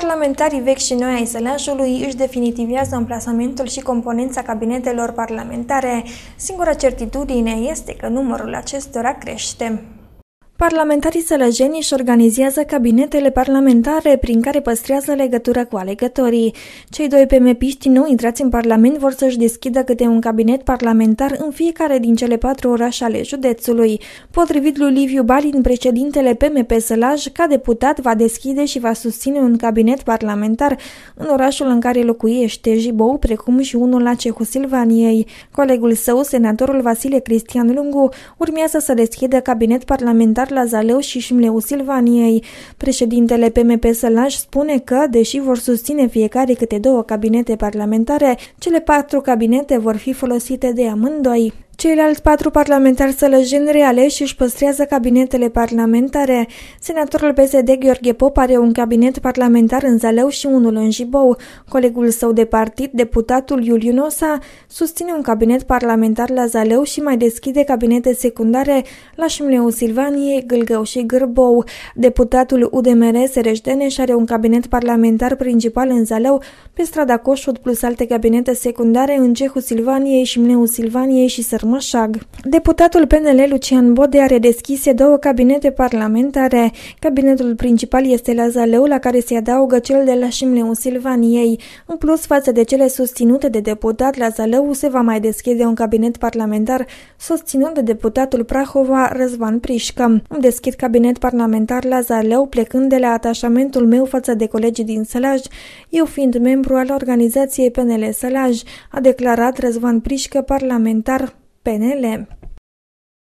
Parlamentarii vechi și noi ai Sălașului își definitivează amplasamentul și componența cabinetelor parlamentare. Singura certitudine este că numărul acestora crește. Parlamentarii sălăjeni își organizează cabinetele parlamentare prin care păstrează legătura cu alegătorii. Cei doi PMP-ști nu intrați în Parlament vor să-și deschidă câte un cabinet parlamentar în fiecare din cele patru orașe ale județului. Potrivit lui Liviu Balin, președintele PMP Sălaj, ca deputat va deschide și va susține un cabinet parlamentar în orașul în care locuiește Jibou, precum și unul la Cehusilvaniei. Colegul său, senatorul Vasile Cristian Lungu, urmează să deschidă cabinet parlamentar la Zaleu și Șimleu Silvaniei. Președintele PMP Sălaj spune că, deși vor susține fiecare câte două cabinete parlamentare, cele patru cabinete vor fi folosite de amândoi. Ceilalți patru parlamentari sălăjeni realeși își păstrează cabinetele parlamentare. Senatorul PSD Gheorghe Pop are un cabinet parlamentar în Zalău și unul în Jibou. Colegul său de partid, deputatul Iuliu Nosa, susține un cabinet parlamentar la Zalău și mai deschide cabinete secundare la Șimleu Silvanie, Gâlgău și Gârbou. Deputatul UDMR Sereș Deneș are un cabinet parlamentar principal în Zalău, pe strada Coșut plus alte cabinete secundare în Cehu Silvaniei, Șimleu Silvaniei și Săr Mărmășag. Deputatul PNL Lucian Bodea deschise două cabinete parlamentare. Cabinetul principal este la Zaleu, la care se adaugă cel de la Șimleu Silvaniei. În plus, față de cele susținute de deputat la Zaleu, se va mai deschide un cabinet parlamentar susținut de deputatul Prahova Răzvan Prișcă. Îmi deschid cabinet parlamentar la Zaleu, plecând de la atașamentul meu față de colegii din Sălaj, eu fiind membru al organizației PNL Sălaj, a declarat Răzvan Prișcă, parlamentar Penelem